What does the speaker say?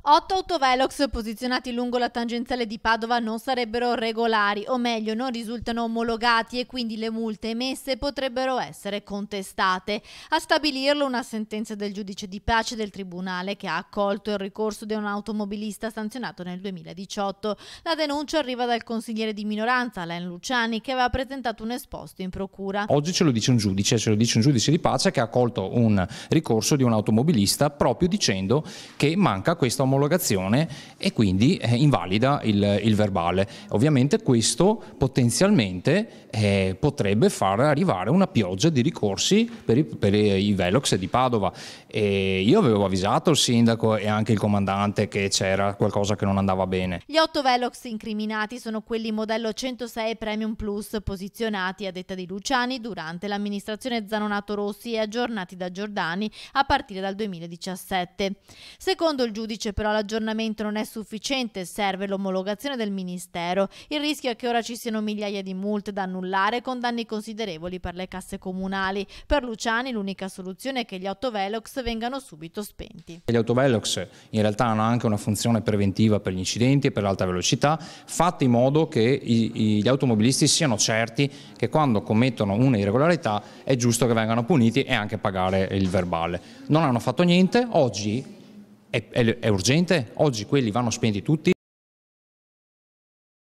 Otto autovelox posizionati lungo la tangenziale di Padova non sarebbero regolari, o meglio non risultano omologati e quindi le multe emesse potrebbero essere contestate. A stabilirlo una sentenza del giudice di pace del Tribunale che ha accolto il ricorso di un automobilista sanzionato nel 2018. La denuncia arriva dal consigliere di minoranza, Alain Luciani, che aveva presentato un esposto in procura. Oggi ce lo dice un giudice, ce lo dice un giudice di pace che ha accolto un ricorso di un automobilista proprio dicendo che manca questa omologazione omologazione e quindi eh, invalida il, il, verbale. Ovviamente questo potenzialmente eh, potrebbe far arrivare una pioggia di ricorsi per i, per i Velox di Padova. E io avevo avvisato il sindaco e anche il comandante che c'era qualcosa che non andava bene. Gli otto Velox incriminati sono quelli modello 106 Premium Plus posizionati a detta di Luciani durante l'amministrazione Zanonato Rossi e aggiornati da Giordani a partire dal 2017. Secondo il giudice però l'aggiornamento non è sufficiente, serve l'omologazione del Ministero. Il rischio è che ora ci siano migliaia di multe da annullare con danni considerevoli per le casse comunali. Per Luciani l'unica soluzione è che gli autovelox vengano subito spenti. Gli autovelox in realtà hanno anche una funzione preventiva per gli incidenti e per l'alta velocità, fatta in modo che gli automobilisti siano certi che quando commettono un'irregolarità è giusto che vengano puniti e anche pagare il verbale. Non hanno fatto niente, oggi è, è, è urgente? Oggi quelli vanno spenti tutti?